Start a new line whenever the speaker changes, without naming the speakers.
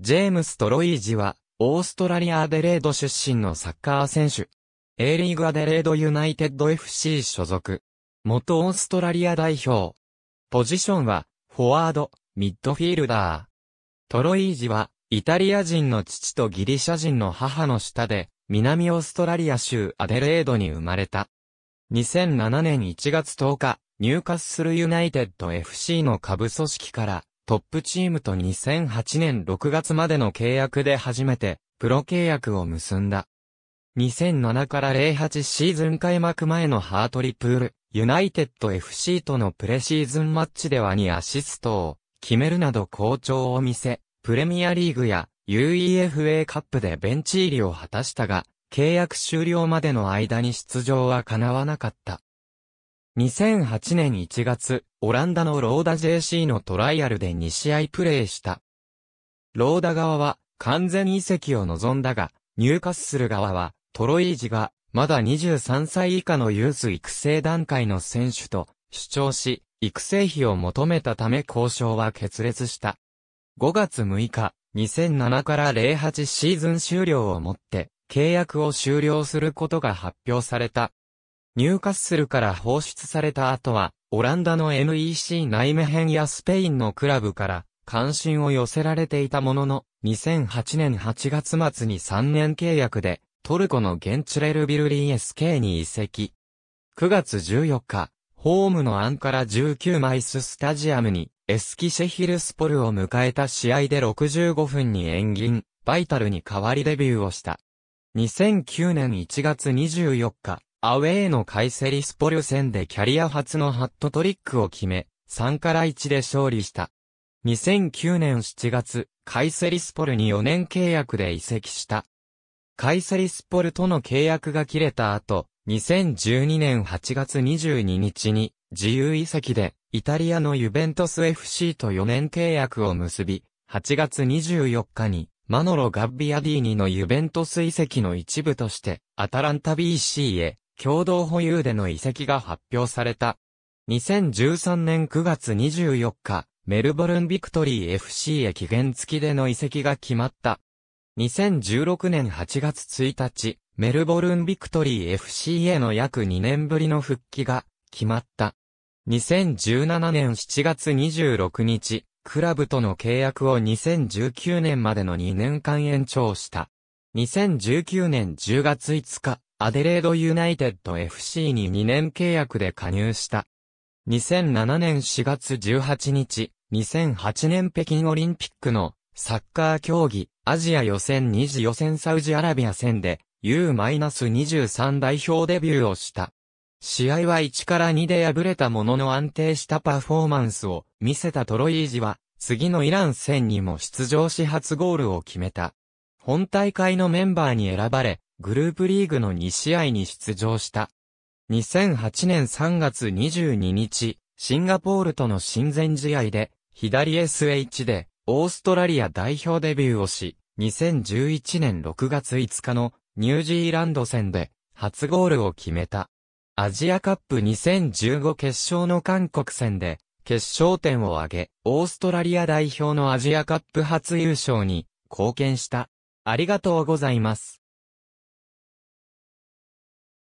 ジェームス・トロイージは、オーストラリア・アデレード出身のサッカー選手。A リーグアデレードユナイテッド FC 所属。元オーストラリア代表。ポジションは、フォワード、ミッドフィールダー。トロイージは、イタリア人の父とギリシャ人の母の下で、南オーストラリア州アデレードに生まれた。2007年1月10日、入荷するユナイテッド FC の下部組織から、トップチームと2008年6月までの契約で初めて、プロ契約を結んだ。2007から08シーズン開幕前のハートリプール、ユナイテッド FC とのプレシーズンマッチでは2アシストを決めるなど好調を見せ、プレミアリーグや UEFA カップでベンチ入りを果たしたが、契約終了までの間に出場は叶わなかった。2008年1月、オランダのローダ JC のトライアルで2試合プレーした。ローダ側は完全移籍を望んだが、入荷する側はトロイージがまだ23歳以下のユース育成段階の選手と主張し、育成費を求めたため交渉は決裂した。5月6日、2007から08シーズン終了をもって、契約を終了することが発表された。ニューカッスルから放出された後は、オランダの NEC 内務編やスペインのクラブから関心を寄せられていたものの、2008年8月末に3年契約で、トルコのゲンチュレルビルリー SK に移籍。9月14日、ホームのアンカラ19マイススタジアムに、エスキシェヒルスポルを迎えた試合で65分に援銀、バイタルに代わりデビューをした。2009年1月24日、アウェーのカイセリスポリュ戦でキャリア初のハットトリックを決め、3から1で勝利した。2009年7月、カイセリスポルに4年契約で移籍した。カイセリスポルとの契約が切れた後、2012年8月22日に自由移籍でイタリアのユベントス FC と4年契約を結び、8月24日にマノロ・ガッビアディーニのユベントス移籍の一部として、アタランタ BC へ共同保有での移籍が発表された。2013年9月24日、メルボルンビクトリー FC へ期限付きでの移籍が決まった。2016年8月1日、メルボルンビクトリー FC への約2年ぶりの復帰が決まった。2017年7月26日、クラブとの契約を2019年までの2年間延長した。2019年10月5日、アデレードユナイテッド FC に2年契約で加入した。2007年4月18日、2008年北京オリンピックのサッカー競技アジア予選2次予選サウジアラビア戦で U-23 代表デビューをした。試合は1から2で敗れたものの安定したパフォーマンスを見せたトロイージは次のイラン戦にも出場し初ゴールを決めた。本大会のメンバーに選ばれ、グループリーグの2試合に出場した。2008年3月22日、シンガポールとの親善試合で、左 SH で、オーストラリア代表デビューをし、2011年6月5日のニュージーランド戦で、初ゴールを決めた。アジアカップ2015決勝の韓国戦で、決勝点を挙げ、オーストラリア代表のアジアカップ初優勝に貢献した。ありがとうございます。